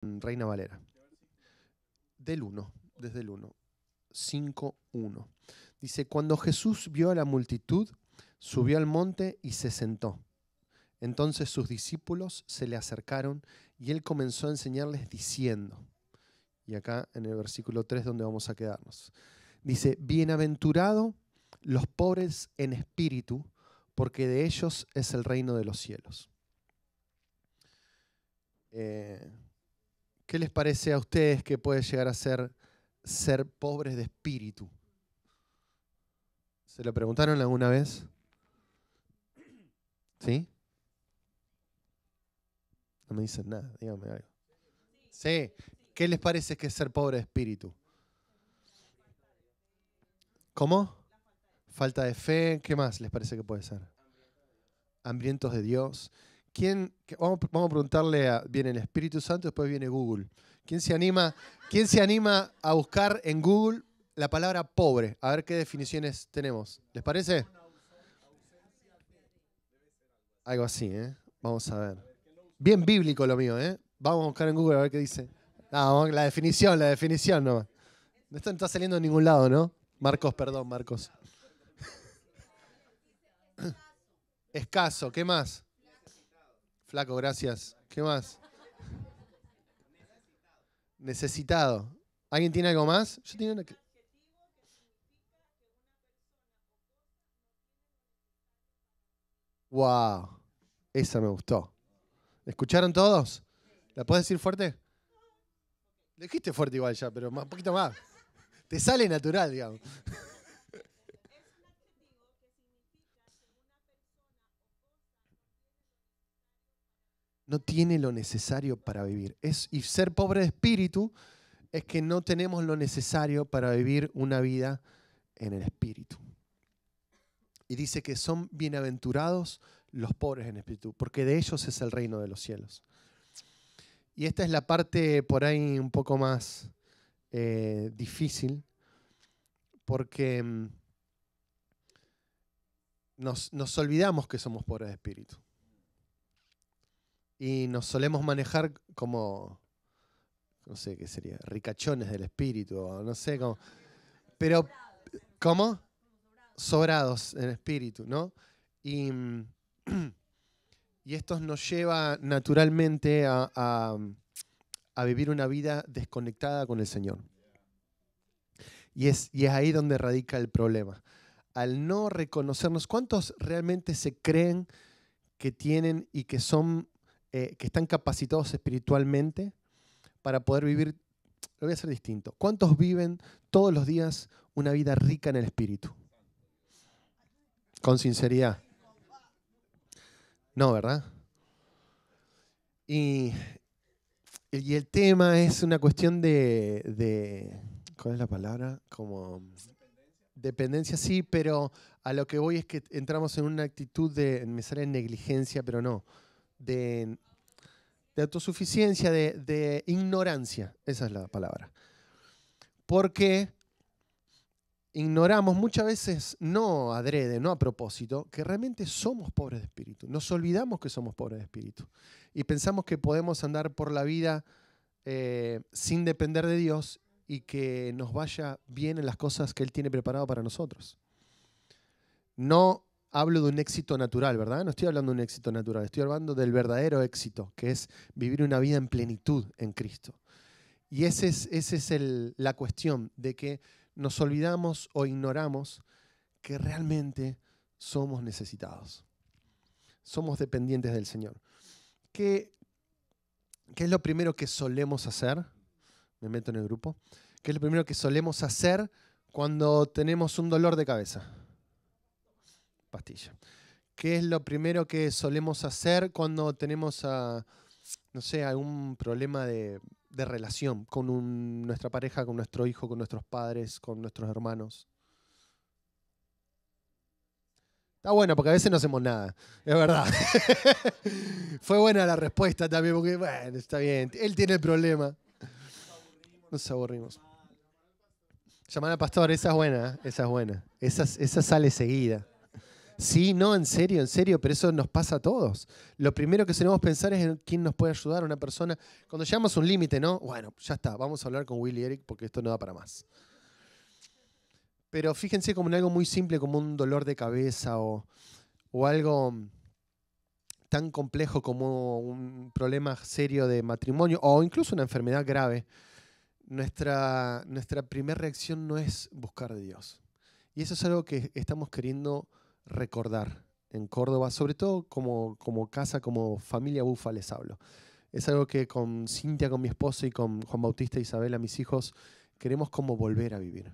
Mm, Reina Valera. Del 1, desde el 1. 1 Dice, cuando Jesús vio a la multitud, subió al monte y se sentó. Entonces sus discípulos se le acercaron y él comenzó a enseñarles diciendo, y acá en el versículo 3 donde vamos a quedarnos, dice, bienaventurado los pobres en espíritu, porque de ellos es el reino de los cielos. Eh, ¿Qué les parece a ustedes que puede llegar a ser ser pobres de espíritu? ¿Se lo preguntaron alguna vez? ¿Sí? No me dicen nada, díganme algo. Sí, ¿qué les parece que es ser pobre de espíritu? ¿Cómo? Falta de fe, ¿qué más les parece que puede ser? Hambrientos de Dios. ¿Quién, vamos, a preguntarle, a, viene el Espíritu Santo, después viene Google. ¿Quién se, anima, ¿Quién se anima a buscar en Google la palabra pobre? A ver qué definiciones tenemos. ¿Les parece? Algo así, ¿eh? Vamos a ver. Bien bíblico lo mío, ¿eh? Vamos a buscar en Google a ver qué dice. Ah, la definición, la definición nomás. no está saliendo en ningún lado, ¿no? Marcos, perdón, Marcos. Escaso, ¿qué más? Flaco, gracias. ¿Qué más? Necesitado. ¿Alguien tiene algo más? Yo Wow, esa me gustó. ¿Escucharon todos? ¿La puedes decir fuerte? Le dijiste fuerte igual ya, pero un poquito más. Te sale natural, digamos. no tiene lo necesario para vivir. Es, y ser pobre de espíritu es que no tenemos lo necesario para vivir una vida en el espíritu. Y dice que son bienaventurados los pobres en espíritu, porque de ellos es el reino de los cielos. Y esta es la parte por ahí un poco más eh, difícil, porque mm, nos olvidamos que somos pobres de espíritu y nos solemos manejar como, no sé qué sería, ricachones del espíritu, no sé, cómo. pero, ¿cómo? Sobrados en espíritu, ¿no? Y, mm, y esto nos lleva naturalmente a, vivir una vida desconectada con el Señor. Y es, y es ahí donde radica el problema. Al no reconocernos, ¿cuántos realmente se creen que tienen y que son eh, que están capacitados espiritualmente para poder vivir, lo voy a hacer distinto, ¿cuántos viven todos los días una vida rica en el espíritu? Con sinceridad. No, ¿verdad? Y, y el tema es una cuestión de, de, ¿Cuál es la palabra? Como... Dependencia, sí, pero a lo que voy es que entramos en una actitud de... Me sale negligencia, pero no de, autosuficiencia, de, ignorancia. Esa es la palabra. Porque ignoramos muchas veces, no adrede, no a propósito, que realmente somos pobres de espíritu. Nos olvidamos que somos pobres de espíritu. Y pensamos que podemos andar por la vida eh, sin depender de Dios y que nos vaya bien en las cosas que Él tiene preparado para nosotros. No hablo de un éxito natural, ¿verdad? No estoy hablando de un éxito natural, estoy hablando del verdadero éxito, que es vivir una vida en plenitud en Cristo. Y esa es, ese es la cuestión, de que nos olvidamos o ignoramos que realmente somos necesitados. Somos dependientes del Señor. ¿Qué, ¿Qué es lo primero que solemos hacer? Me meto en el grupo. ¿Qué es lo primero que solemos hacer cuando tenemos un dolor de cabeza? pastilla. ¿Qué es lo primero que solemos hacer cuando tenemos ah, no sé, algún problema de, relación con nuestra pareja, con nuestro hijo, con nuestros padres, con nuestros hermanos? Está bueno, porque a veces no hacemos nada, es verdad. Fue buena la respuesta también, porque, bueno, está bien, él tiene el problema. Nos aburrimos. Llamar al pastor, esa es buena, esa es buena. esa sale seguida. Sí, no, en serio, en serio, pero eso nos pasa a todos. Lo primero que tenemos que pensar es en quién nos puede ayudar, una persona. Cuando llegamos a un límite, ¿no? Bueno, ya está, vamos a hablar con Willy Eric porque esto no da para más. Pero fíjense como en algo muy simple, como un dolor de cabeza o, algo tan complejo como un problema serio de matrimonio o incluso una enfermedad grave, nuestra, nuestra primera reacción no es buscar a Dios. Y eso es algo que estamos queriendo recordar en Córdoba, sobre todo como, como casa, como familia bufa les hablo. Es algo que con Cintia, con mi esposa y con Juan Bautista e Isabela, mis hijos, queremos como volver a vivir,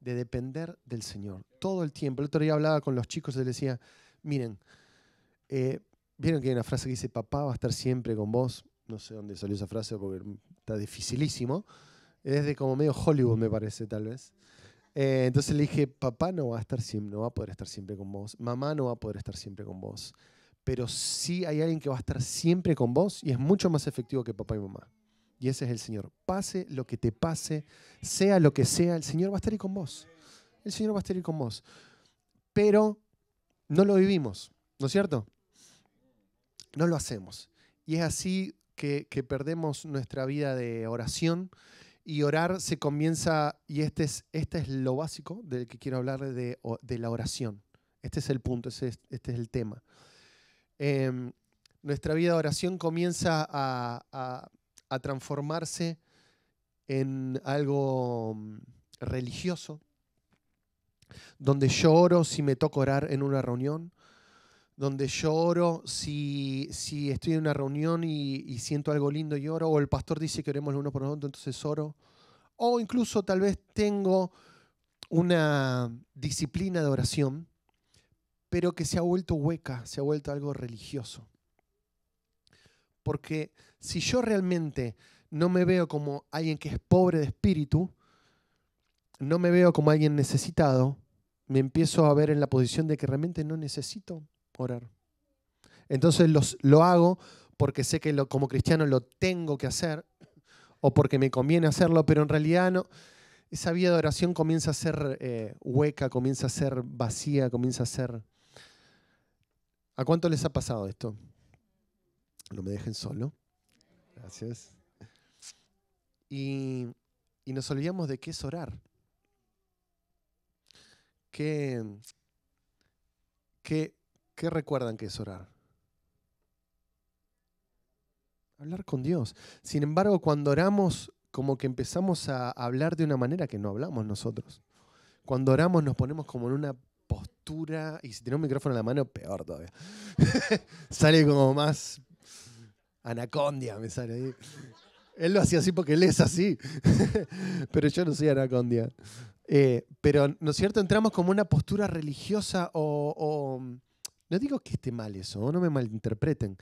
de depender del Señor todo el tiempo. El otro día hablaba con los chicos y les decía, miren, eh, vieron que hay una frase que dice, papá va a estar siempre con vos. No sé dónde salió esa frase porque está dificilísimo. Es de como medio Hollywood, me parece, tal vez. Eh, entonces le dije, papá no va a estar siempre, no va a poder estar siempre con vos, mamá no va a poder estar siempre con vos, pero sí hay alguien que va a estar siempre con vos y es mucho más efectivo que papá y mamá. Y ese es el Señor. Pase lo que te pase, sea lo que sea, el Señor va a estar ahí con vos. El Señor va a estar ahí con vos. Pero no lo vivimos, ¿no es cierto? No lo hacemos. Y es así que, que perdemos nuestra vida de oración y orar se comienza, y este es, este es lo básico del que quiero hablar de, la oración. Este es el punto, este es, el tema. Em, nuestra vida de oración comienza a, a transformarse en algo mm, religioso, donde yo oro si me toca orar en una reunión, donde yo oro si, estoy en una reunión y, siento algo lindo y oro, o el pastor dice que oremos uno por el otro, entonces oro. O incluso tal vez tengo una disciplina de oración, pero que se ha vuelto hueca, se ha vuelto algo religioso. Porque si yo realmente no me veo como alguien que es pobre de espíritu, no me veo como alguien necesitado, me empiezo a ver en la posición de que realmente no necesito orar. Entonces lo hago porque sé que como cristiano lo tengo que hacer o porque me conviene hacerlo, pero en realidad no. Esa vía de oración comienza a ser eh, hueca, comienza a ser vacía, comienza a ser... ¿A cuánto les ha pasado esto? No me dejen solo. Gracias. Y, y nos olvidamos de qué es orar. Qué, qué ¿Qué recuerdan que es orar? Hablar con Dios. Sin embargo, cuando oramos, como que empezamos a hablar de una manera que no hablamos nosotros. Cuando oramos nos ponemos como en una postura, y si tiene un micrófono en la mano, peor todavía. sale como más anacondia, me sale ahí. Él lo hacía así porque él es así, pero yo no soy anacondia. Eh, pero, ¿no es cierto? Entramos como una postura religiosa o no digo que esté mal eso, no me malinterpreten,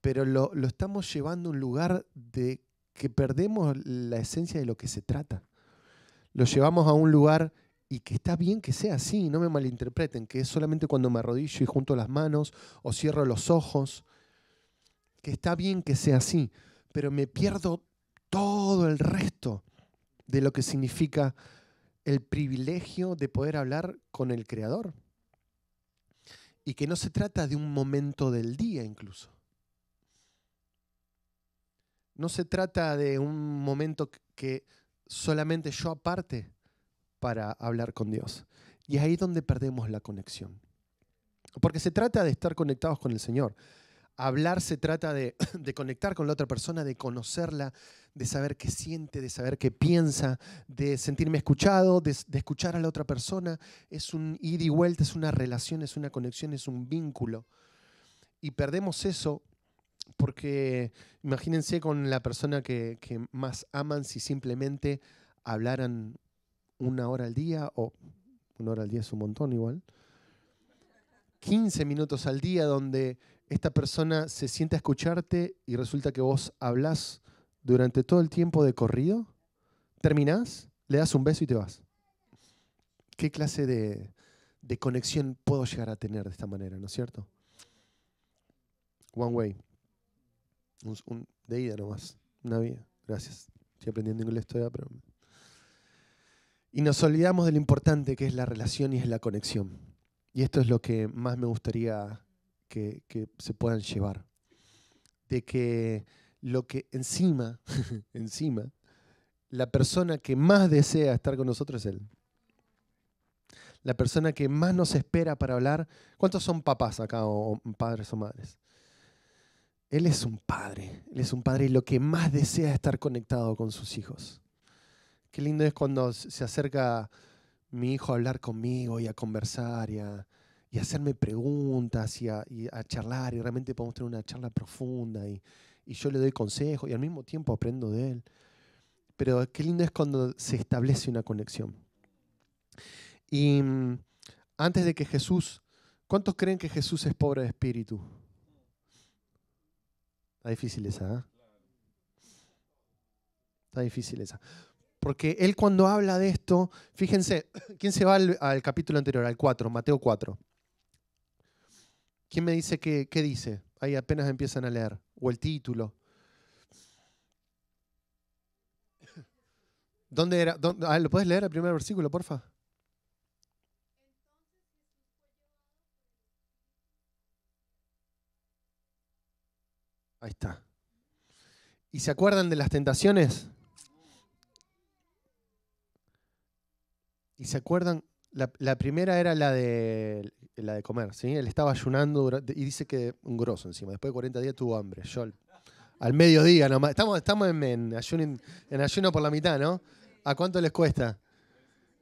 pero lo, lo estamos llevando a un lugar de que perdemos la esencia de lo que se trata. Lo llevamos a un lugar y que está bien que sea así, no me malinterpreten, que es solamente cuando me arrodillo y junto las manos o cierro los ojos, que está bien que sea así, pero me pierdo todo el resto de lo que significa el privilegio de poder hablar con el Creador y que no se trata de un momento del día incluso. No se trata de un momento que solamente yo aparte para hablar con Dios. Y ahí es donde perdemos la conexión. Porque se trata de estar conectados con el Señor. Hablar se trata de, conectar con la otra persona, de conocerla, de saber qué siente, de saber qué piensa, de sentirme escuchado, de, escuchar a la otra persona. Es un ida y vuelta, es una relación, es una conexión, es un vínculo. Y perdemos eso porque imagínense con la persona que, que más aman si simplemente hablaran una hora al día, o una hora al día es un montón igual, 15 minutos al día donde esta persona se siente a escucharte y resulta que vos hablas durante todo el tiempo de corrido, terminás, le das un beso y te vas. ¿Qué clase de, conexión puedo llegar a tener de esta manera, no es cierto? One way. de ida nomás, una vida. Gracias. Estoy aprendiendo inglés todavía, pero... Y nos olvidamos de lo importante que es la relación y es la conexión. Y esto es lo que más me gustaría que, se puedan llevar. De que lo que encima, encima, la persona que más desea estar con nosotros es Él. La persona que más nos espera para hablar. ¿Cuántos son papás acá o, padres o madres? Él es un padre, él es un padre y lo que más desea estar conectado con sus hijos. Qué lindo es cuando se acerca mi hijo a hablar conmigo y a conversar y a, y hacerme preguntas y a, charlar y realmente podemos tener una charla profunda y, yo le doy consejo, y al mismo tiempo aprendo de él. Pero qué lindo es cuando se establece una conexión. Y mm, antes de que Jesús, ¿cuántos creen que Jesús es pobre de espíritu? Está difícil esa, ¿eh? Está difícil esa. Porque él cuando habla de esto, fíjense, ¿quién se va al capítulo anterior, al 4, Mateo 4? ¿Quién me dice qué, dice? Ahí apenas empiezan a leer. O el título. ¿Dónde era? Ah, ¿Lo puedes leer el primer versículo, porfa? Ahí está. ¿Y se acuerdan de las tentaciones? ¿Y se acuerdan la, primera era la de, la de comer, ¿sí? Él estaba ayunando y dice que un grosso encima. Después de 40 días tuvo hambre. al, mediodía nomás. Estamos, estamos en, ayuno, por la mitad, ¿no? ¿A cuánto les cuesta?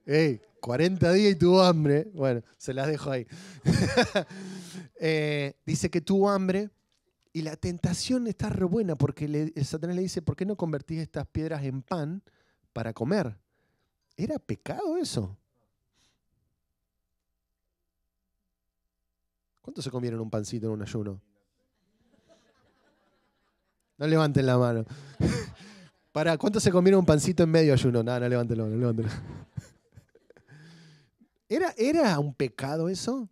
¡Ey! 40 días y tuvo hambre. Bueno, se las dejo ahí. Eh, dice que tuvo hambre y la tentación está re buena porque el Satanás le dice, ¿por qué no convertís estas piedras en pan para comer? ¿Era pecado eso? ¿Cuánto se comieron un pancito en un ayuno? No levanten la mano. Para, se se comieron un pancito en medio ayuno? Nada, no levanten la mano, ¿Era, ¿Era un pecado eso?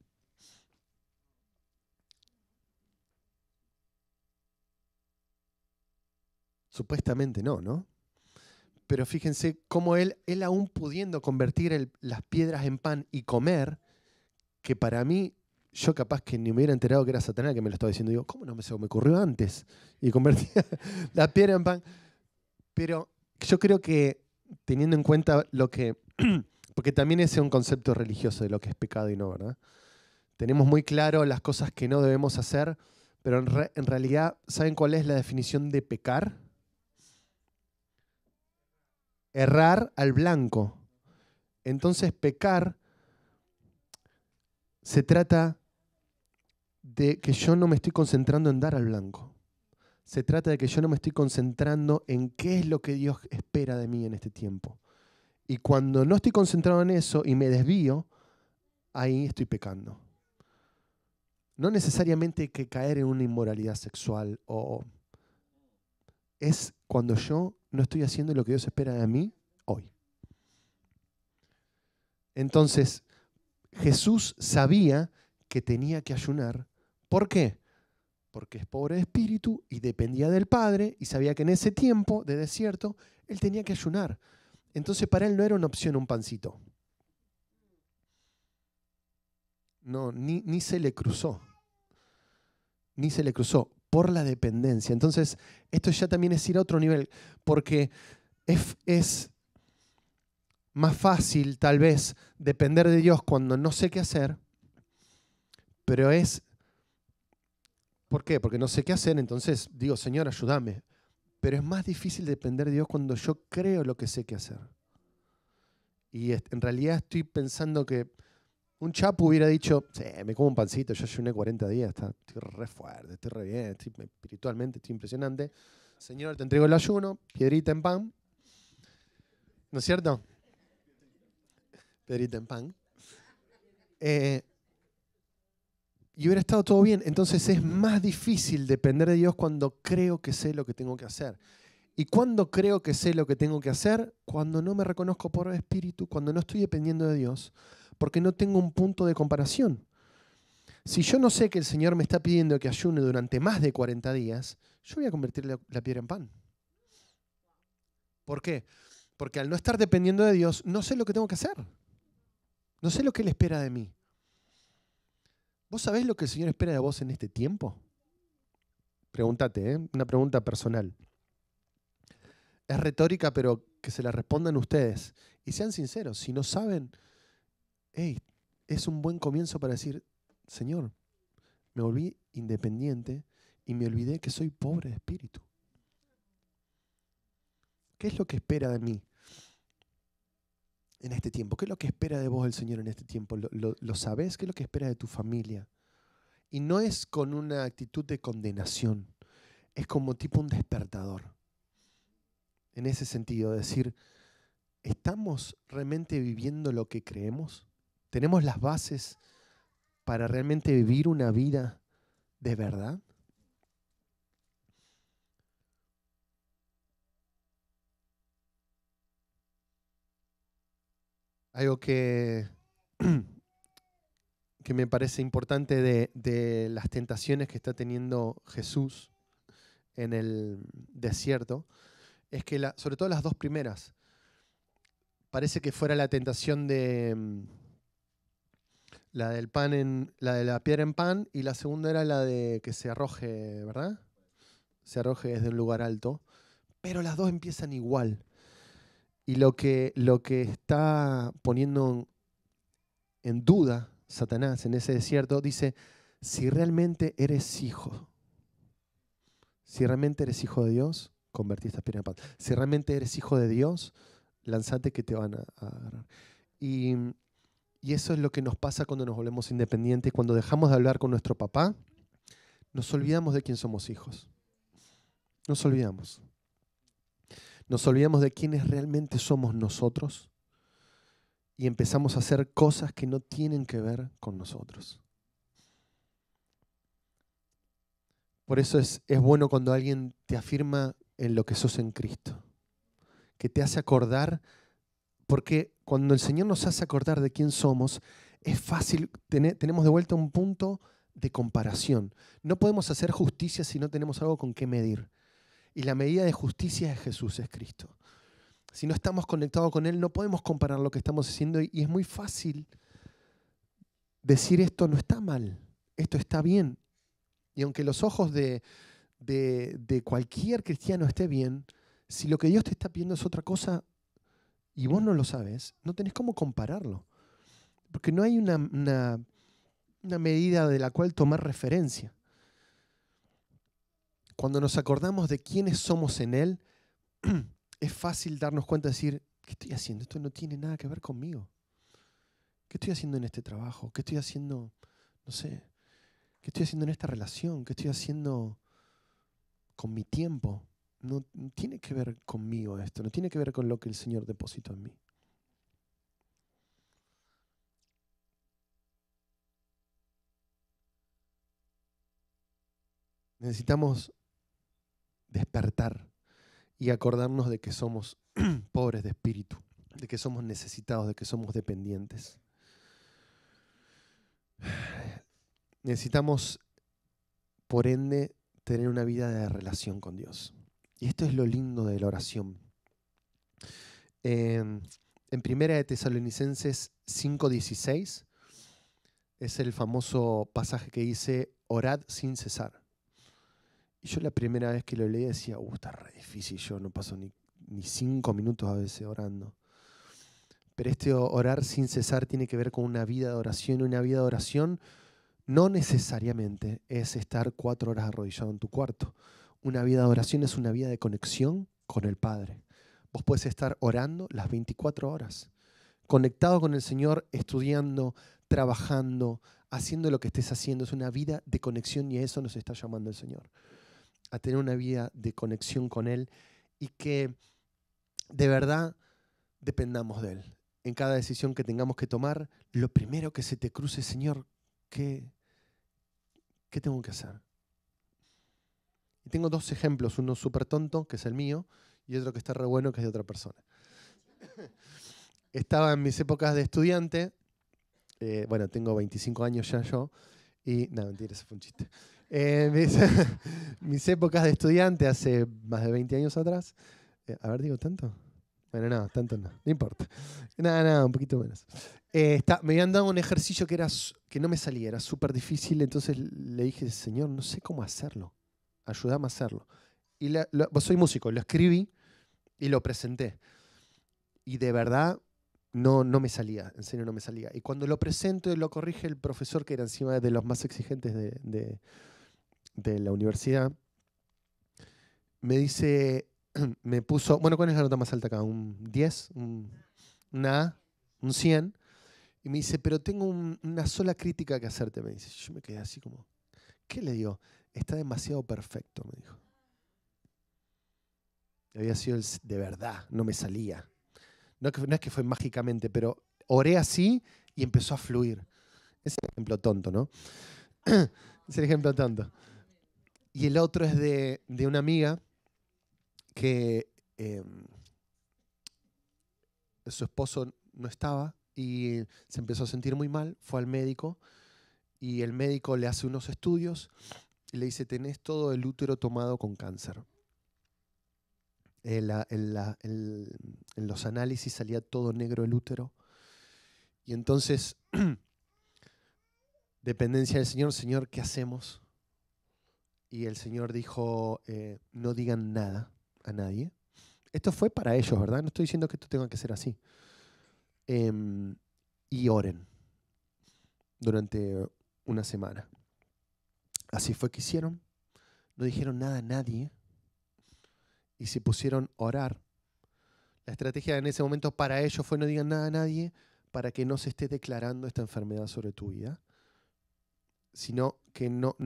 Supuestamente no, ¿no? Pero fíjense cómo él, él aún pudiendo convertir las piedras en pan y comer, que para mí yo capaz que ni me hubiera enterado que era Satanás que me lo estaba diciendo. Digo, ¿cómo no me, me ocurrió antes? Y convertía la piedra en pan. Pero yo creo que teniendo en cuenta lo que... Porque también ese es un concepto religioso de lo que es pecado y no, ¿verdad? Tenemos muy claro las cosas que no debemos hacer, pero en realidad, ¿saben cuál es la definición de pecar? Errar al blanco. Entonces, pecar se trata de que yo no me estoy concentrando en dar al blanco. Se trata de que yo no me estoy concentrando en qué es lo que Dios espera de mí en este tiempo. Y cuando no estoy concentrado en eso y me desvío, ahí estoy pecando. No necesariamente hay que caer en una inmoralidad sexual o es cuando yo no estoy haciendo lo que Dios espera de mí hoy. Entonces, Jesús sabía que tenía que ayunar ¿Por qué? Porque es pobre de espíritu y dependía del Padre y sabía que en ese tiempo de desierto él tenía que ayunar. Entonces para él no era una opción un pancito. No, ni, ni se le cruzó. Ni se le cruzó por la dependencia. Entonces, esto ya también es ir a otro nivel, porque es, es más fácil tal vez depender de Dios cuando no sé qué hacer, pero es ¿Por qué? Porque no sé qué hacer, entonces digo, Señor, ayúdame. Pero es más difícil depender de Dios cuando yo creo lo que sé qué hacer. Y en realidad estoy pensando que un chapo hubiera dicho, sí, me como un pancito, yo ayuné 40 días, estoy re fuerte, estoy re bien, estoy, espiritualmente estoy impresionante. Señor, te entrego el ayuno, piedrita en pan. ¿No es cierto? Piedrita en pan. Eh, y hubiera estado todo bien. Entonces es más difícil depender de Dios cuando creo que sé lo que tengo que hacer. ¿Y cuando creo que sé lo que tengo que hacer? Cuando no me reconozco por espíritu, cuando no estoy dependiendo de Dios, porque no tengo un punto de comparación. Si yo no sé que el Señor me está pidiendo que ayune durante más de 40 días, yo voy a convertir la piedra en pan. ¿Por qué? Porque al no estar dependiendo de Dios, no sé lo que tengo que hacer. No sé lo que Él espera de mí. ¿Vos sabés lo que el Señor espera de vos en este tiempo? Pregúntate, ¿eh? una pregunta personal. Es retórica, pero que se la respondan ustedes. Y sean sinceros, si no saben, hey, es un buen comienzo para decir, Señor, me volví independiente y me olvidé que soy pobre de espíritu. ¿Qué es lo que espera de mí? en este tiempo? ¿Qué es lo que espera de vos el Señor en este tiempo? ¿Lo, lo, sabes? ¿Qué es lo que espera de tu familia? Y no es con una actitud de condenación, es como tipo un despertador. En ese sentido, decir, ¿estamos realmente viviendo lo que creemos? ¿Tenemos las bases para realmente vivir una vida de verdad? algo que, que me parece importante de, las tentaciones que está teniendo Jesús en el desierto es que, sobre todo las dos primeras, parece que fuera la tentación de mm, la del pan la de la piedra en pan y la segunda era la de que se arroje, ¿verdad? Se arroje desde un lugar alto, pero las dos empiezan igual. Y lo que, lo que está poniendo en duda Satanás en ese desierto, dice, si realmente eres hijo, si realmente eres hijo de Dios, convertiste esta Piedra en Paz. Si realmente eres hijo de Dios, lanzate que te van a, agarrar. Y, y, eso es lo que nos pasa cuando nos volvemos independientes, cuando dejamos de hablar con nuestro papá, nos olvidamos de quién somos hijos. Nos olvidamos nos olvidamos de quiénes realmente somos nosotros y empezamos a hacer cosas que no tienen que ver con nosotros. Por eso es, bueno cuando alguien te afirma en lo que sos en Cristo, que te hace acordar, porque cuando el Señor nos hace acordar de quién somos, es fácil, tenemos de vuelta un punto de comparación. No podemos hacer justicia si no tenemos algo con qué medir y la medida de justicia de Jesús es Cristo. Si no estamos conectados con Él, no podemos comparar lo que estamos haciendo y es muy fácil decir esto no está mal, esto está bien. Y aunque los ojos de, cualquier cristiano esté bien, si lo que Dios te está pidiendo es otra cosa y vos no lo sabes, no tenés cómo compararlo. Porque no hay una, una medida de la cual tomar referencia. Cuando nos acordamos de quiénes somos en Él, es fácil darnos cuenta y decir, ¿qué estoy haciendo? Esto no tiene nada que ver conmigo. ¿Qué estoy haciendo en este trabajo? ¿Qué estoy haciendo, no sé, qué estoy haciendo en esta relación? ¿Qué estoy haciendo con mi tiempo? no tiene que ver conmigo esto, no tiene que ver con lo que el Señor depositó en mí. Necesitamos despertar y acordarnos de que somos pobres de espíritu, de que somos necesitados, de que somos dependientes. Necesitamos, por ende, tener una vida de relación con Dios. Y esto es lo lindo de la oración. en, Primera de Tesalonicenses 5:16 es el famoso pasaje que dice, orad sin cesar. Y yo la primera vez que lo leí decía, uh, está re difícil, yo no paso ni, ni cinco minutos a veces orando. Pero este orar sin cesar tiene que ver con una vida de oración. Una vida de oración no necesariamente es estar cuatro horas arrodillado en tu cuarto. Una vida de oración es una vida de conexión con el Padre. Vos puedes estar orando las 24 horas, conectado con el Señor, estudiando, trabajando, haciendo lo que estés haciendo. Es una vida de conexión y a eso nos está llamando el Señor a tener una vida de conexión con Él y que de verdad dependamos de Él. En cada decisión que tengamos que tomar, lo primero que se te cruce, Señor, ¿qué, qué tengo que hacer? Y tengo dos ejemplos, uno súper tonto, que es el mío, y otro que está re bueno, que es de otra persona. Estaba en mis épocas de estudiante, eh, bueno, tengo 25 años ya yo, y no, mentira, ese fue un chiste. Eh, mis, épocas de estudiante, hace más de 20 años atrás. Eh, a ver, digo, ¿tanto? Bueno, nada tanto no, no importa. Nada, nada, un poquito menos. Eh, está, me habían dado un ejercicio que, era, que no me salía, era súper difícil, entonces le dije, Señor, no sé cómo hacerlo, ayúdame a hacerlo. Y soy músico, lo escribí y lo presenté. Y de verdad no, no me salía, en serio no me salía. Y cuando lo presento y lo corrige el profesor, que era encima de los más exigentes de de la universidad, me dice, me puso, bueno, ¿cuál es la nota más alta acá? ¿Un 10? ¿Un, A? ¿Un 100? Y me dice, pero tengo una sola crítica que hacerte, me dice. Yo me quedé así como, ¿qué le digo? Está demasiado perfecto, me dijo. Había sido el, de verdad, no me salía. No, no es que fue mágicamente, pero oré así y empezó a fluir. Es el ejemplo tonto, ¿no? es el ejemplo tonto. Y el otro es de, una amiga que em, su esposo no estaba y se empezó a sentir muy mal, fue al médico y el médico le hace unos estudios y le dice, tenés todo el útero tomado con cáncer. en los análisis salía todo negro el útero. Y entonces, dependencia del Señor, Señor, ¿qué hacemos? Y el Señor dijo, eh, no digan nada a nadie. Esto fue para ellos, ¿verdad? No estoy diciendo que esto tenga que ser así. Em, y oren durante una semana. Así fue que hicieron. No dijeron nada a nadie. Y se pusieron a orar. La estrategia en ese momento para ellos fue no digan nada a nadie para que no se esté declarando esta enfermedad sobre tu vida sino que no,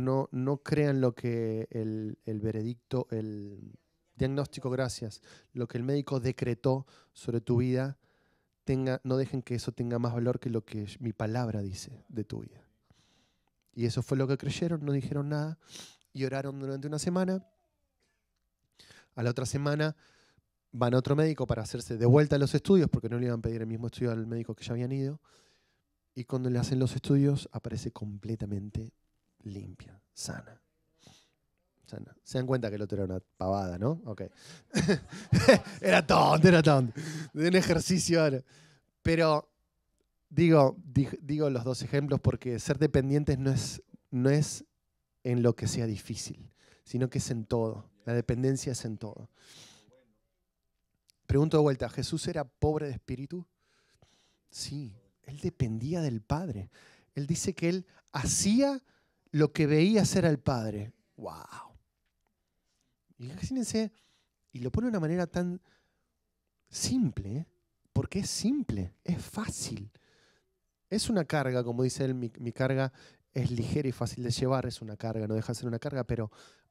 crean lo que el, veredicto, el diagnóstico, gracias, lo que el médico decretó sobre tu vida, no dejen que eso tenga más valor que lo que mi palabra dice de tu vida. Y eso fue lo que creyeron, no dijeron nada y oraron durante una semana. A la otra semana van a otro médico para hacerse de vuelta a los estudios, porque no le iban a pedir el mismo estudio al médico que ya habían ido. Y cuando le hacen los estudios, aparece completamente limpia, sana. sana. Se dan cuenta que el otro era una pavada, ¿no? Ok. era tonto, era tonto. De un ejercicio ahora. Pero digo, digo los dos ejemplos porque ser dependientes no es, no es en lo que sea difícil, sino que es en todo. La dependencia es en todo. Pregunto de vuelta, ¿Jesús era pobre de espíritu? Sí, él dependía del Padre. Él dice que él hacía lo que veía hacer al Padre. ¡Wow! Imagínense, y lo pone de una manera tan simple, ¿eh? porque es simple, es fácil. Es una carga, como dice él, mi, carga es ligera y fácil de llevar, es una carga, no deja de ser una carga, pero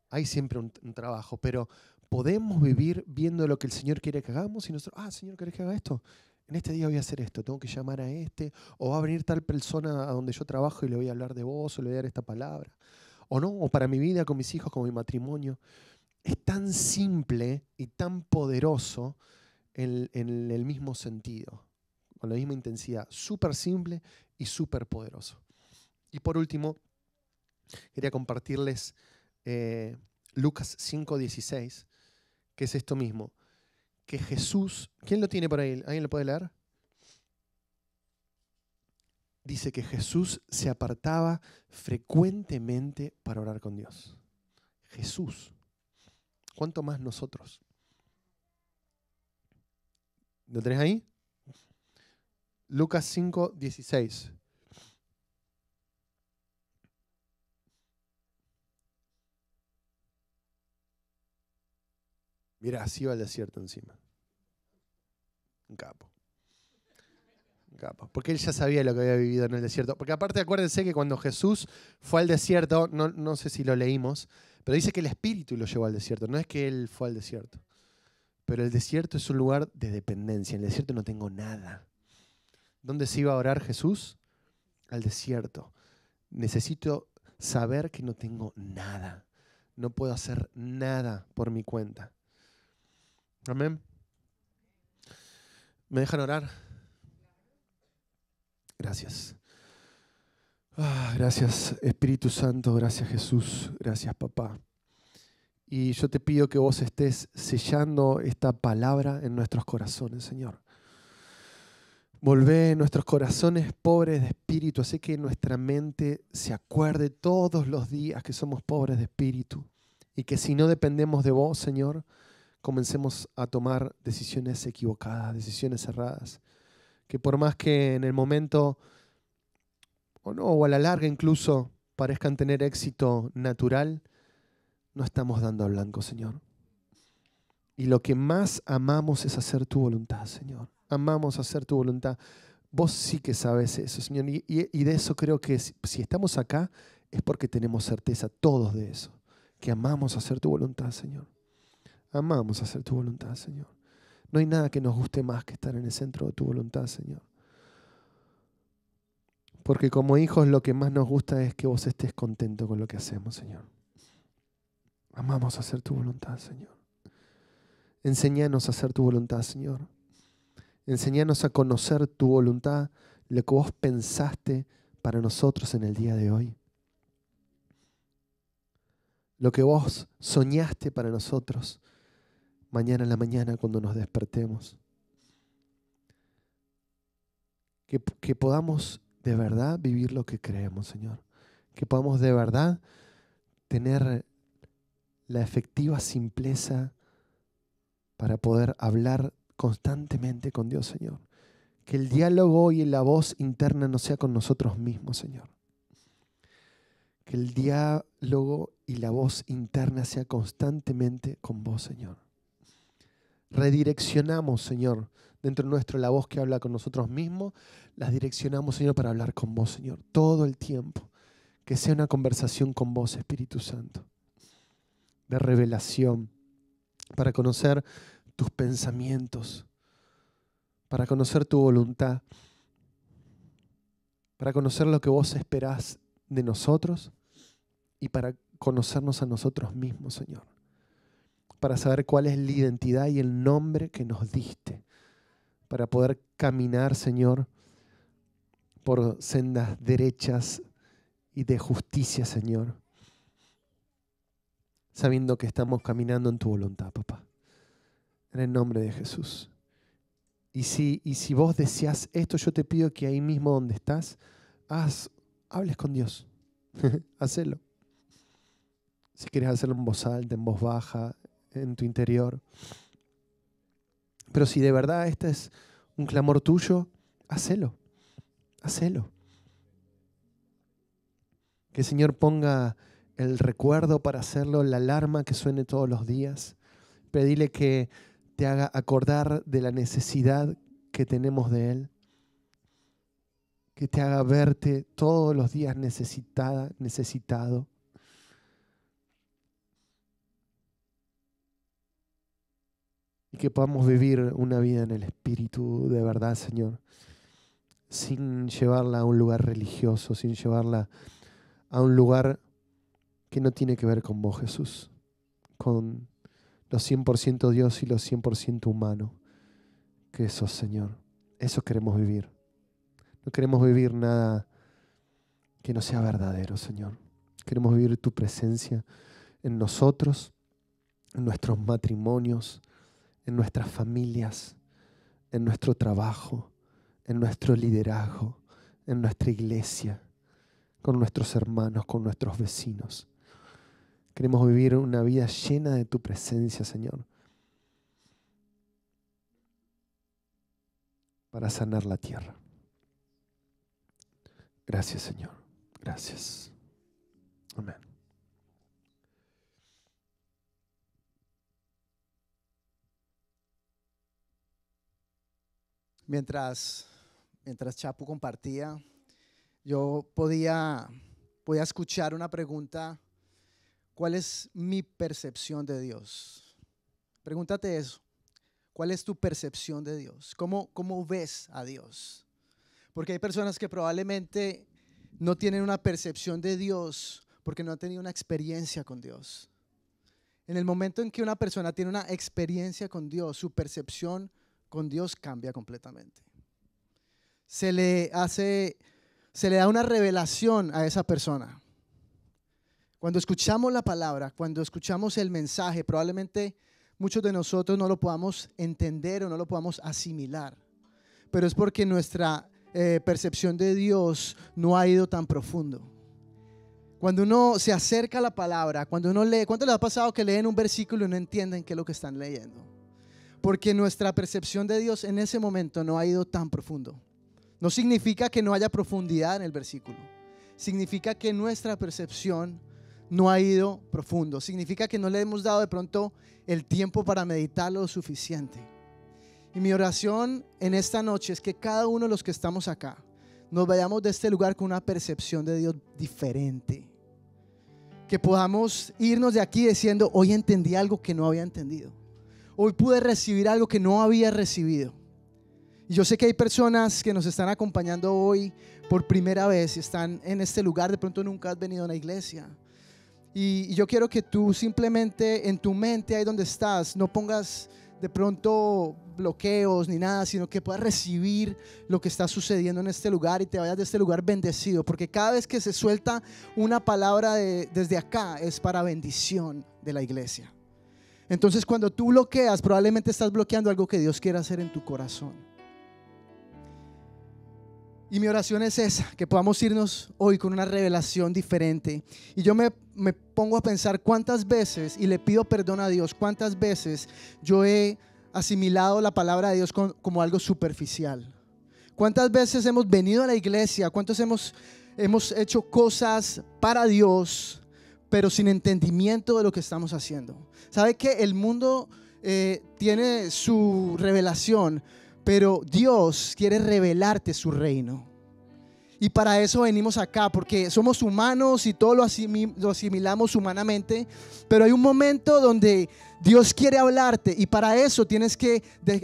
hay siempre un, un trabajo. Pero podemos vivir viendo lo que el Señor quiere que hagamos y nosotros, ah, Señor, ¿querés que haga esto? en este día voy a hacer esto, tengo que llamar a este, o va a venir tal persona a donde yo trabajo y le voy a hablar de vos, o le voy a dar esta palabra, o no, o para mi vida con mis hijos, con mi matrimonio. Es tan simple y tan poderoso en, el mismo sentido, con la misma intensidad, súper simple y súper poderoso. Y por último, quería compartirles eh, Lucas 5:16, que es esto mismo que Jesús, ¿quién lo tiene por ahí? ¿Alguien lo puede leer? Dice que Jesús se apartaba frecuentemente para orar con Dios. Jesús. ¿Cuánto más nosotros? ¿Lo tenés ahí? Lucas 5, 16. Mira, así va al desierto encima. Un capo. Un capo. Porque él ya sabía lo que había vivido en el desierto. Porque aparte acuérdense que cuando Jesús fue al desierto, no, no sé si lo leímos, pero dice que el Espíritu lo llevó al desierto. No es que él fue al desierto. Pero el desierto es un lugar de dependencia. En el desierto no tengo nada. ¿Dónde se iba a orar Jesús? Al desierto. Necesito saber que no tengo nada. No puedo hacer nada por mi cuenta. Amén. ¿Me dejan orar? Gracias. Ah, gracias Espíritu Santo, gracias Jesús, gracias papá. Y yo te pido que vos estés sellando esta palabra en nuestros corazones, Señor. Volvé nuestros corazones pobres de espíritu, así que nuestra mente se acuerde todos los días que somos pobres de espíritu y que si no dependemos de vos, Señor, comencemos a tomar decisiones equivocadas, decisiones erradas. Que por más que en el momento, o no, o a la larga incluso, parezcan tener éxito natural, no estamos dando a blanco, Señor. Y lo que más amamos es hacer tu voluntad, Señor. Amamos hacer tu voluntad. Vos sí que sabes eso, Señor. Y, y, de eso creo que si estamos acá es porque tenemos certeza todos de eso. Que amamos hacer tu voluntad, Señor. Amamos hacer tu voluntad, Señor. No hay nada que nos guste más que estar en el centro de tu voluntad, Señor. Porque como hijos lo que más nos gusta es que vos estés contento con lo que hacemos, Señor. Amamos hacer tu voluntad, Señor. Enseñanos a hacer tu voluntad, Señor. Enseñanos a conocer tu voluntad, lo que vos pensaste para nosotros en el día de hoy. Lo que vos soñaste para nosotros mañana en la mañana cuando nos despertemos. Que, que, podamos de verdad vivir lo que creemos, Señor. Que podamos de verdad tener la efectiva simpleza para poder hablar constantemente con Dios, Señor. Que el diálogo y la voz interna no sea con nosotros mismos, Señor. Que el diálogo y la voz interna sea constantemente con vos, Señor redireccionamos, Señor, dentro nuestro la voz que habla con nosotros mismos, las direccionamos, Señor, para hablar con vos, Señor, todo el tiempo. Que sea una conversación con vos, Espíritu Santo, de revelación, para conocer tus pensamientos, para conocer tu voluntad, para conocer lo que vos esperás de nosotros y para conocernos a nosotros mismos, Señor para saber cuál es la identidad y el nombre que nos diste, para poder caminar, Señor, por sendas derechas y de justicia, Señor, sabiendo que estamos caminando en tu voluntad, papá, en el nombre de Jesús. Y si, y si vos deseas esto, yo te pido que ahí mismo donde estás, haz, hables con Dios. Hacelo. Si quieres hacerlo en voz alta, en voz baja, en tu interior. Pero si de verdad este es un clamor tuyo, hacelo, hacelo. Que el Señor ponga el recuerdo para hacerlo, la alarma que suene todos los días. Pedile que te haga acordar de la necesidad que tenemos de Él. Que te haga verte todos los días necesitada, necesitado. y que podamos vivir una vida en el Espíritu de verdad, Señor, sin llevarla a un lugar religioso, sin llevarla a un lugar que no tiene que ver con vos, Jesús, con los 100% Dios y los 100% humano que sos, Señor. Eso queremos vivir. No queremos vivir nada que no sea verdadero, Señor. Queremos vivir tu presencia en nosotros, en nuestros matrimonios, en nuestras familias, en nuestro trabajo, en nuestro liderazgo, en nuestra iglesia, con nuestros hermanos, con nuestros vecinos. Queremos vivir una vida llena de tu presencia, Señor, para sanar la tierra. Gracias, Señor. Gracias. Amén. mientras, mientras Chapu compartía, yo podía, escuchar una pregunta, ¿cuál es mi percepción de Dios? Pregúntate eso, ¿cuál es tu percepción de Dios? ¿Cómo, cómo ves a Dios? Porque hay personas que probablemente no tienen una percepción de Dios porque no han tenido una experiencia con Dios. En el momento en que una persona tiene una experiencia con Dios, su percepción con Dios cambia completamente. Se le hace, se le da una revelación a esa persona. Cuando escuchamos la palabra, cuando escuchamos el mensaje, probablemente muchos de nosotros no lo podamos entender o no lo podamos asimilar. Pero es porque nuestra eh, percepción de Dios no ha ido tan profundo. Cuando uno se acerca a la palabra, cuando uno lee, ¿cuánto le ha pasado que leen un versículo y no entienden qué es lo que están leyendo? porque nuestra percepción de Dios en ese momento no ha ido tan profundo. No significa que no haya profundidad en el versículo. Significa que nuestra percepción no ha ido profundo. Significa que no le hemos dado de pronto el tiempo para meditar lo suficiente. Y mi oración en esta noche es que cada uno de los que estamos acá nos vayamos de este lugar con una percepción de Dios diferente. Que podamos irnos de aquí diciendo, hoy entendí algo que no había entendido Hoy pude recibir algo que no había recibido. Y yo sé que hay personas que nos están acompañando hoy por primera vez y están en este lugar, de pronto nunca has venido a la iglesia. Y yo quiero que tú simplemente en tu mente, ahí donde estás, no pongas de pronto bloqueos ni nada, sino que puedas recibir lo que está sucediendo en este lugar y te vayas de este lugar bendecido, porque cada vez que se suelta una palabra de, desde acá es para bendición de la iglesia. Entonces cuando tú bloqueas, probablemente estás bloqueando algo que Dios quiere hacer en tu corazón. Y mi oración es esa, que podamos irnos hoy con una revelación diferente. Y yo me, pongo a pensar cuántas veces, y le pido perdón a Dios, cuántas veces yo he asimilado la palabra de Dios como algo superficial. ¿Cuántas veces hemos venido a la iglesia? ¿Cuántos hemos, hemos hecho cosas para Dios? pero sin entendimiento de lo que estamos haciendo. ¿Sabe que el mundo eh, tiene su revelación, pero Dios quiere revelarte su reino? Y para eso venimos acá, porque somos humanos y todo lo asimilamos humanamente, pero hay un momento donde Dios quiere hablarte y para eso tienes que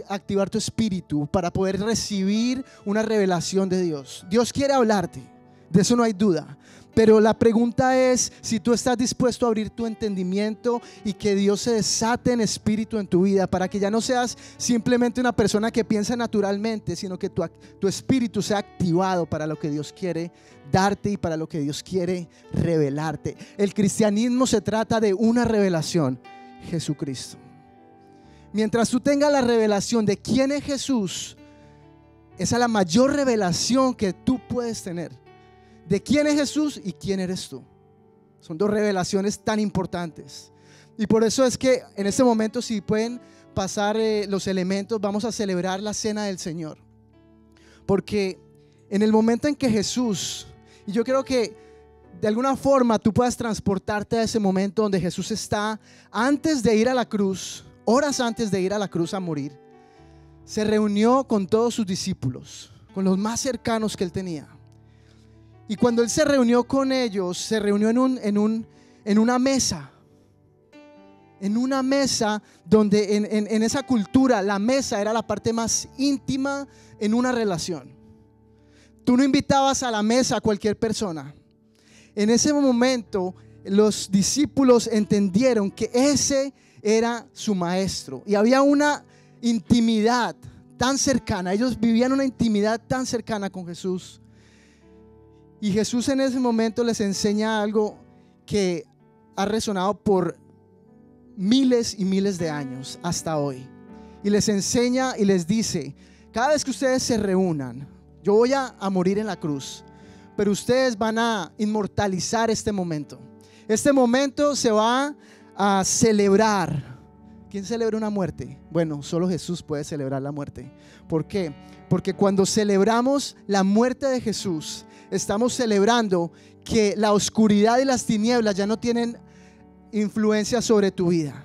activar tu espíritu para poder recibir una revelación de Dios. Dios quiere hablarte, de eso no hay duda, pero la pregunta es si tú estás dispuesto a abrir tu entendimiento y que Dios se desate en espíritu en tu vida para que ya no seas simplemente una persona que piensa naturalmente, sino que tu, tu espíritu sea activado para lo que Dios quiere darte y para lo que Dios quiere revelarte. El cristianismo se trata de una revelación, Jesucristo. Mientras tú tengas la revelación de quién es Jesús, esa es la mayor revelación que tú puedes tener de quién es Jesús y quién eres tú. Son dos revelaciones tan importantes. Y por eso es que en este momento, si pueden pasar eh, los elementos, vamos a celebrar la cena del Señor. Porque en el momento en que Jesús, y yo creo que de alguna forma tú puedas transportarte a ese momento donde Jesús está antes de ir a la cruz, horas antes de ir a la cruz a morir, se reunió con todos sus discípulos, con los más cercanos que él tenía y cuando Él se reunió con ellos, se reunió en, una mesa. En una mesa donde en, en esa cultura la mesa era la parte más íntima en una relación. Tú no invitabas a la mesa a cualquier persona. En ese momento los discípulos entendieron que ese era su maestro. Y había una intimidad tan cercana, ellos vivían una intimidad tan cercana con Jesús y Jesús en ese momento les enseña algo que ha resonado por miles y miles de años hasta hoy. Y les enseña y les dice, cada vez que ustedes se reúnan, yo voy a, morir en la cruz, pero ustedes van a inmortalizar este momento. Este momento se va a celebrar. ¿Quién celebra una muerte? Bueno, solo Jesús puede celebrar la muerte. ¿Por qué? Porque cuando celebramos la muerte de Jesús, estamos celebrando que la oscuridad y las tinieblas ya no tienen influencia sobre tu vida.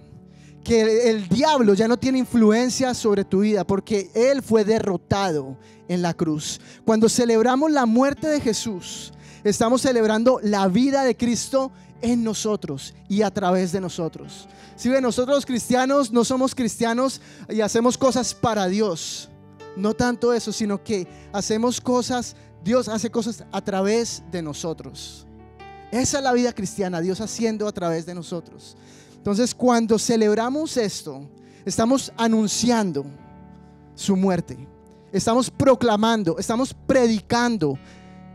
Que el diablo ya no tiene influencia sobre tu vida porque Él fue derrotado en la cruz. Cuando celebramos la muerte de Jesús, estamos celebrando la vida de Cristo en nosotros y a través de nosotros. Si bien nosotros los cristianos no somos cristianos y hacemos cosas para Dios, no tanto eso, sino que hacemos cosas Dios hace cosas a través de nosotros. Esa es la vida cristiana, Dios haciendo a través de nosotros. Entonces, cuando celebramos esto, estamos anunciando su muerte. Estamos proclamando, estamos predicando.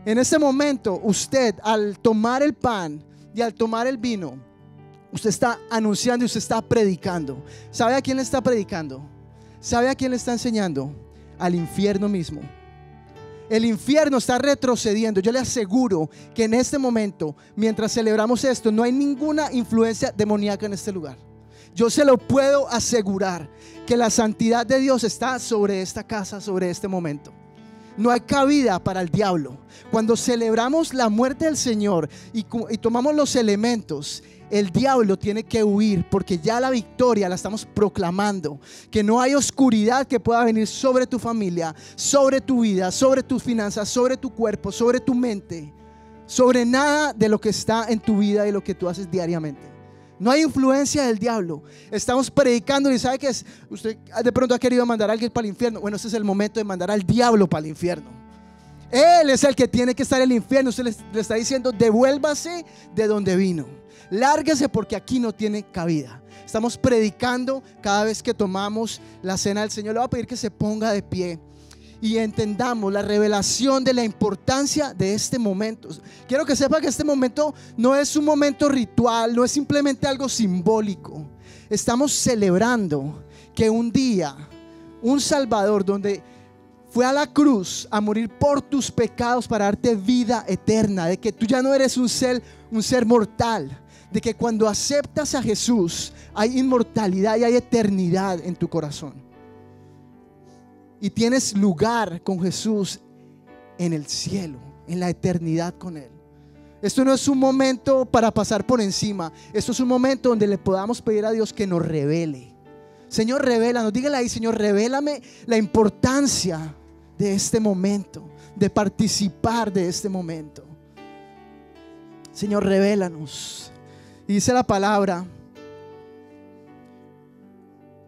En este momento, usted al tomar el pan y al tomar el vino, usted está anunciando y usted está predicando. ¿Sabe a quién le está predicando? ¿Sabe a quién le está enseñando? Al infierno mismo. El infierno está retrocediendo. Yo le aseguro que en este momento, mientras celebramos esto, no hay ninguna influencia demoníaca en este lugar. Yo se lo puedo asegurar que la santidad de Dios está sobre esta casa, sobre este momento. No hay cabida para el diablo. Cuando celebramos la muerte del Señor y, y tomamos los elementos, el diablo tiene que huir porque ya la victoria la estamos proclamando. Que no hay oscuridad que pueda venir sobre tu familia, sobre tu vida, sobre tus finanzas, sobre tu cuerpo, sobre tu mente, sobre nada de lo que está en tu vida y lo que tú haces diariamente. No hay influencia del diablo. Estamos predicando y sabe que es, usted de pronto ha querido mandar a alguien para el infierno. Bueno, ese es el momento de mandar al diablo para el infierno. Él es el que tiene que estar en el infierno. Usted le está diciendo, devuélvase de donde vino lárguese porque aquí no tiene cabida. Estamos predicando cada vez que tomamos la cena del Señor. Le voy a pedir que se ponga de pie y entendamos la revelación de la importancia de este momento. Quiero que sepa que este momento no es un momento ritual, no es simplemente algo simbólico. Estamos celebrando que un día un Salvador donde fue a la cruz a morir por tus pecados para darte vida eterna, de que tú ya no eres un ser, un ser mortal, de que cuando aceptas a Jesús hay inmortalidad y hay eternidad en tu corazón. Y tienes lugar con Jesús en el cielo, en la eternidad con Él. Esto no es un momento para pasar por encima. Esto es un momento donde le podamos pedir a Dios que nos revele. Señor, revélanos. Dígale ahí, Señor, revélame la importancia de este momento, de participar de este momento. Señor, revélanos. Dice la palabra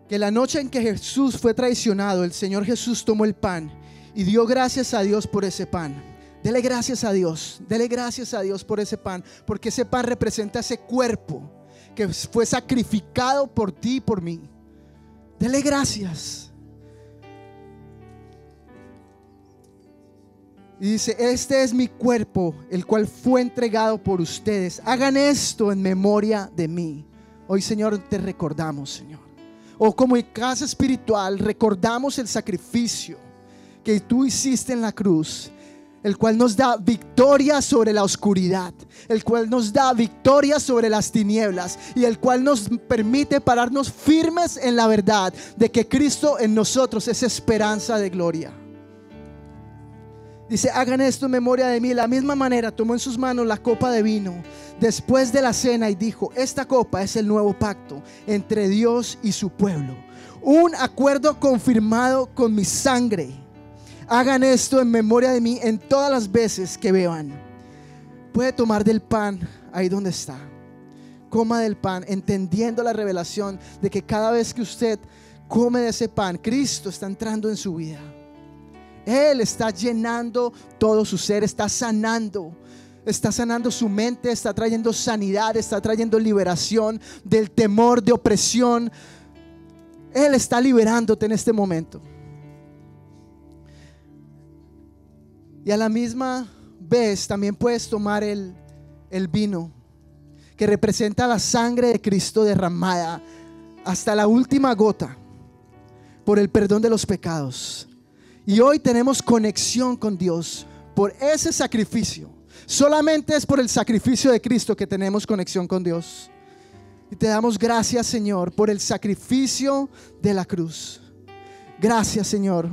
que la noche en que Jesús fue traicionado, el Señor Jesús tomó el pan y dio gracias a Dios por ese pan. Dele gracias a Dios, dele gracias a Dios por ese pan, porque ese pan representa ese cuerpo que fue sacrificado por ti y por mí. Dele gracias. Y dice, este es mi cuerpo, el cual fue entregado por ustedes. Hagan esto en memoria de mí. Hoy, Señor, te recordamos, Señor. O oh, como en casa espiritual, recordamos el sacrificio que tú hiciste en la cruz, el cual nos da victoria sobre la oscuridad, el cual nos da victoria sobre las tinieblas y el cual nos permite pararnos firmes en la verdad de que Cristo en nosotros es esperanza de gloria. Dice, hagan esto en memoria de mí. la misma manera tomó en sus manos la copa de vino después de la cena y dijo, esta copa es el nuevo pacto entre Dios y su pueblo. Un acuerdo confirmado con mi sangre. Hagan esto en memoria de mí en todas las veces que beban. Puede tomar del pan ahí donde está. Coma del pan, entendiendo la revelación de que cada vez que usted come de ese pan, Cristo está entrando en su vida. Él está llenando todo su ser, está sanando. Está sanando su mente, está trayendo sanidad, está trayendo liberación del temor de opresión. Él está liberándote en este momento. Y a la misma vez también puedes tomar el, el vino que representa la sangre de Cristo derramada hasta la última gota por el perdón de los pecados. Y hoy tenemos conexión con Dios por ese sacrificio. Solamente es por el sacrificio de Cristo que tenemos conexión con Dios. Y te damos gracias, Señor, por el sacrificio de la cruz. Gracias, Señor.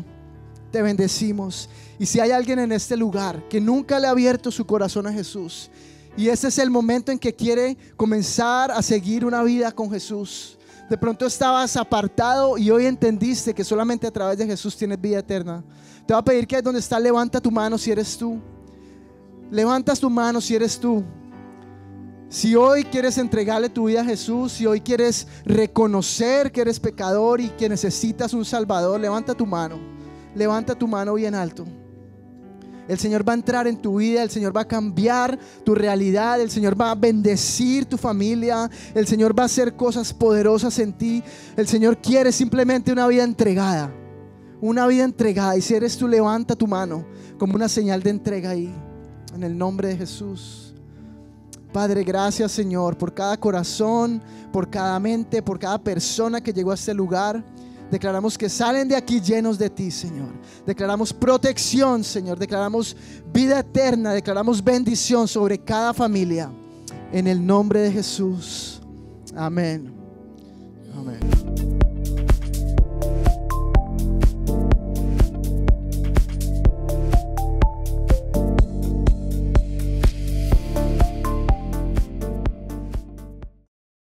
Te bendecimos. Y si hay alguien en este lugar que nunca le ha abierto su corazón a Jesús, y ese es el momento en que quiere comenzar a seguir una vida con Jesús, de pronto estabas apartado y hoy entendiste que solamente a través de Jesús tienes vida eterna. Te voy a pedir que donde está, levanta tu mano si eres tú. Levantas tu mano si eres tú. Si hoy quieres entregarle tu vida a Jesús, si hoy quieres reconocer que eres pecador y que necesitas un Salvador, levanta tu mano. Levanta tu mano bien alto. El Señor va a entrar en tu vida, el Señor va a cambiar tu realidad, el Señor va a bendecir tu familia, el Señor va a hacer cosas poderosas en ti. El Señor quiere simplemente una vida entregada, una vida entregada. Y si eres tú, levanta tu mano como una señal de entrega ahí, en el nombre de Jesús. Padre, gracias Señor por cada corazón, por cada mente, por cada persona que llegó a este lugar. Declaramos que salen de aquí llenos de ti, Señor. Declaramos protección, Señor. Declaramos vida eterna. Declaramos bendición sobre cada familia. En el nombre de Jesús. Amén. Amén.